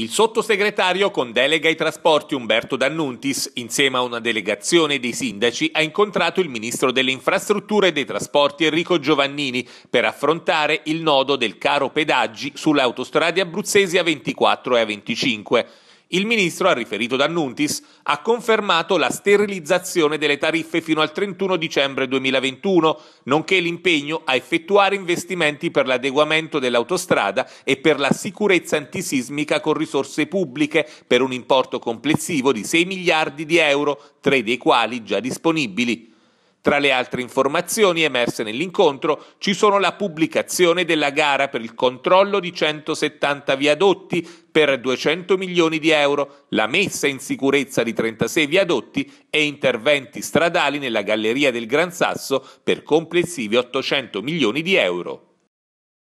Il sottosegretario con delega ai trasporti Umberto D'Annuntis, insieme a una delegazione dei sindaci, ha incontrato il ministro delle infrastrutture e dei trasporti Enrico Giovannini per affrontare il nodo del caro pedaggi sulle autostrade abruzzesi A24 e A25. Il ministro, ha riferito Nuntis, ha confermato la sterilizzazione delle tariffe fino al 31 dicembre 2021, nonché l'impegno a effettuare investimenti per l'adeguamento dell'autostrada e per la sicurezza antisismica con risorse pubbliche per un importo complessivo di 6 miliardi di euro, tre dei quali già disponibili. Tra le altre informazioni emerse nell'incontro ci sono la pubblicazione della gara per il controllo di 170 viadotti per 200 milioni di euro, la messa in sicurezza di 36 viadotti e interventi stradali nella Galleria del Gran Sasso per complessivi 800 milioni di euro.